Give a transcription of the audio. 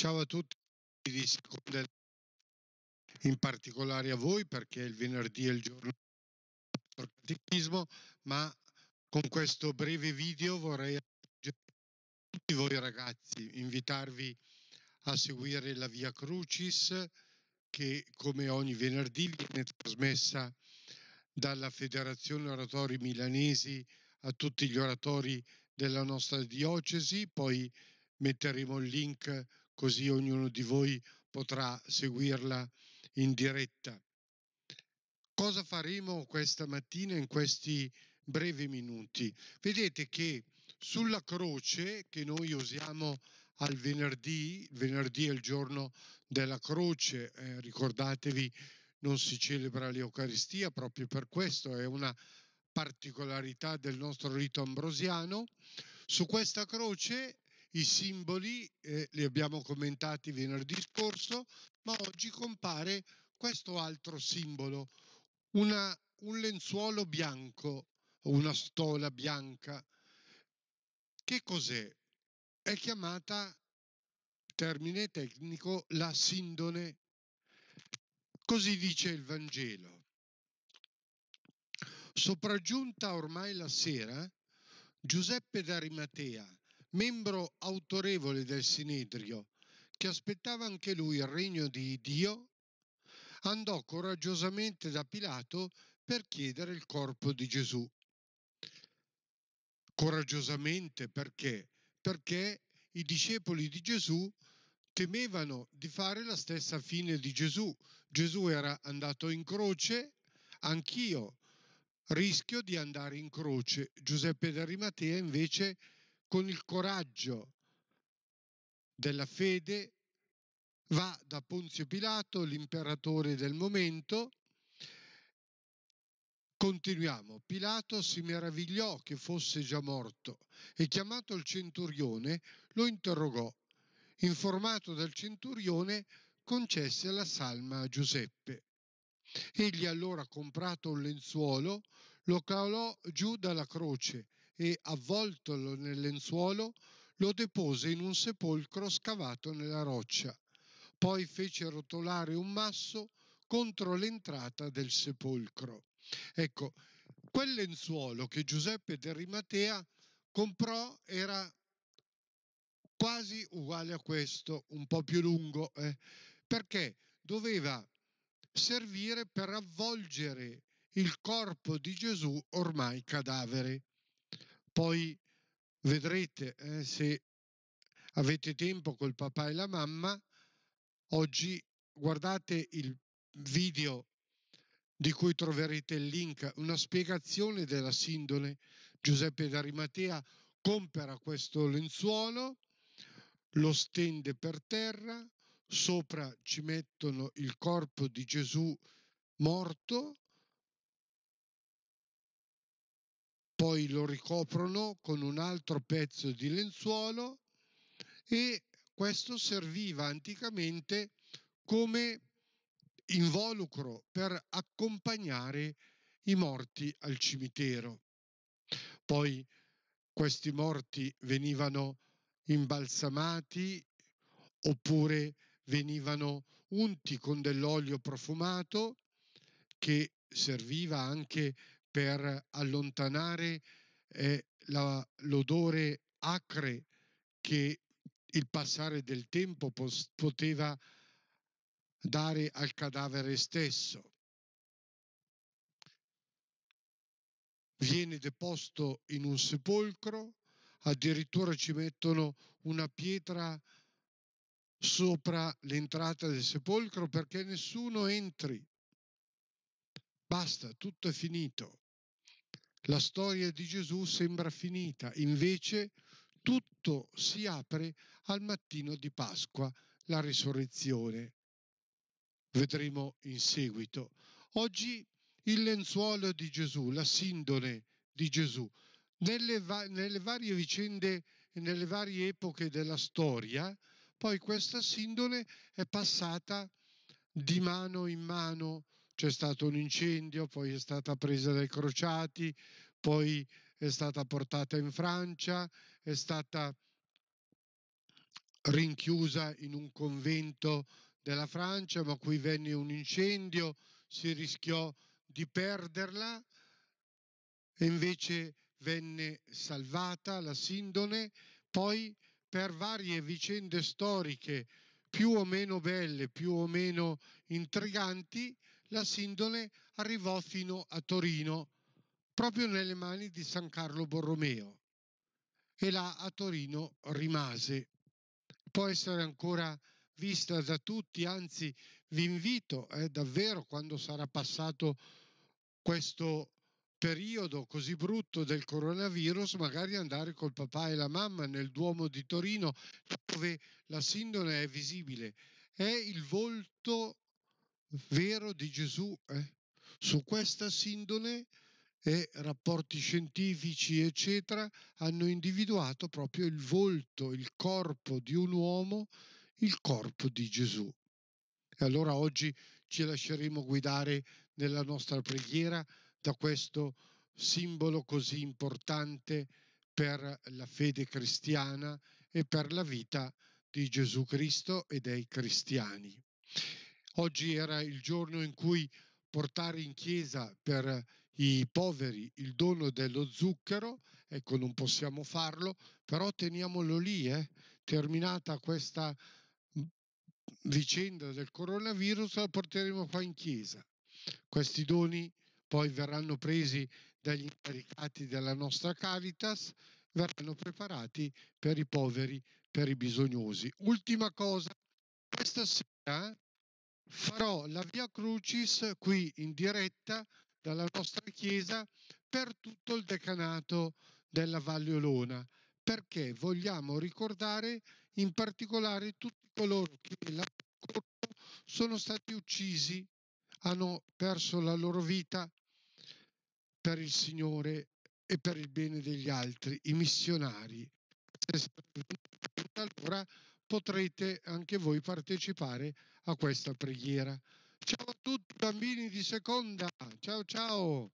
Ciao a tutti, vi risponde in particolare a voi perché il venerdì è il giorno del catechismo, ma con questo breve video vorrei a tutti voi ragazzi, invitarvi a seguire la Via Crucis che come ogni venerdì viene trasmessa dalla Federazione Oratori Milanesi a tutti gli oratori della nostra diocesi, poi metteremo il link così ognuno di voi potrà seguirla in diretta. Cosa faremo questa mattina in questi brevi minuti? Vedete che sulla croce che noi usiamo al venerdì, il venerdì è il giorno della croce, eh, ricordatevi non si celebra l'Eucaristia proprio per questo, è una particolarità del nostro rito ambrosiano, su questa croce i simboli eh, li abbiamo commentati venerdì scorso, ma oggi compare questo altro simbolo, una, un lenzuolo bianco, una stola bianca. Che cos'è? È chiamata, termine tecnico, la sindone. Così dice il Vangelo. Sopraggiunta ormai la sera, Giuseppe d'Arimatea, membro autorevole del Sinedrio, che aspettava anche lui il regno di Dio, andò coraggiosamente da Pilato per chiedere il corpo di Gesù. Coraggiosamente perché? Perché i discepoli di Gesù temevano di fare la stessa fine di Gesù. Gesù era andato in croce, anch'io rischio di andare in croce. Giuseppe d'Arimatea invece con il coraggio della fede, va da Ponzio Pilato, l'imperatore del momento. Continuiamo. Pilato si meravigliò che fosse già morto e chiamato il centurione lo interrogò. Informato dal centurione, concesse la salma a Giuseppe. Egli allora comprato un lenzuolo, lo calò giù dalla croce e, avvoltolo nel lenzuolo, lo depose in un sepolcro scavato nella roccia. Poi fece rotolare un masso contro l'entrata del sepolcro. Ecco, quel lenzuolo che Giuseppe del comprò era quasi uguale a questo, un po' più lungo, eh, perché doveva servire per avvolgere il corpo di Gesù ormai cadavere. Poi vedrete eh, se avete tempo col papà e la mamma. Oggi guardate il video di cui troverete il link, una spiegazione della sindone. Giuseppe d'Arimatea compera questo lenzuolo, lo stende per terra, sopra ci mettono il corpo di Gesù morto, poi lo ricoprono con un altro pezzo di lenzuolo e questo serviva anticamente come involucro per accompagnare i morti al cimitero. Poi questi morti venivano imbalsamati oppure venivano unti con dell'olio profumato che serviva anche per allontanare eh, la, l'odore acre che il passare del tempo pos- poteva dare al cadavere stesso. Viene deposto in un sepolcro, addirittura ci mettono una pietra sopra l'entrata del sepolcro perché nessuno entri. Basta, tutto è finito la storia di Gesù sembra finita, invece tutto si apre al mattino di Pasqua, la risurrezione. Vedremo in seguito. Oggi il lenzuolo di Gesù, la sindone di Gesù, nelle, va- nelle varie vicende e nelle varie epoche della storia, poi questa sindone è passata di mano in mano, c'è stato un incendio, poi è stata presa dai crociati, poi è stata portata in Francia, è stata rinchiusa in un convento della Francia, ma qui venne un incendio, si rischiò di perderla e invece venne salvata la Sindone, poi per varie vicende storiche più o meno belle, più o meno intriganti, la Sindone arrivò fino a Torino, proprio nelle mani di San Carlo Borromeo, e là a Torino rimase. Può essere ancora vista da tutti, anzi vi invito eh, davvero quando sarà passato questo periodo così brutto del coronavirus, magari andare col papà e la mamma nel Duomo di Torino, dove la sindone è visibile, è il volto vero di Gesù. Eh? Su questa sindone e rapporti scientifici, eccetera, hanno individuato proprio il volto, il corpo di un uomo, il corpo di Gesù. E allora oggi ci lasceremo guidare nella nostra preghiera da questo simbolo così importante per la fede cristiana e per la vita di Gesù Cristo e dei cristiani. Oggi era il giorno in cui portare in chiesa per i poveri il dono dello zucchero, ecco non possiamo farlo, però teniamolo lì, eh? terminata questa vicenda del coronavirus la porteremo qua in chiesa. Questi doni poi verranno presi dagli incaricati della nostra Caritas, verranno preparati per i poveri, per i bisognosi. Ultima cosa, questa sera farò la Via Crucis qui in diretta dalla nostra chiesa per tutto il decanato della Valle Olona perché vogliamo ricordare in particolare tutti coloro che l'anno scorso sono stati uccisi, hanno perso la loro vita per il Signore e per il bene degli altri, i missionari. Se Allora potrete anche voi partecipare a questa preghiera. Ciao a tutti bambini di seconda, ciao ciao!